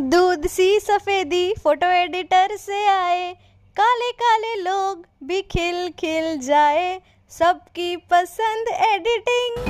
दूध सी सफेदी photo editor से आए काले काले लोग भी खिल खिल जाए सबकी पसंद एडिटिंग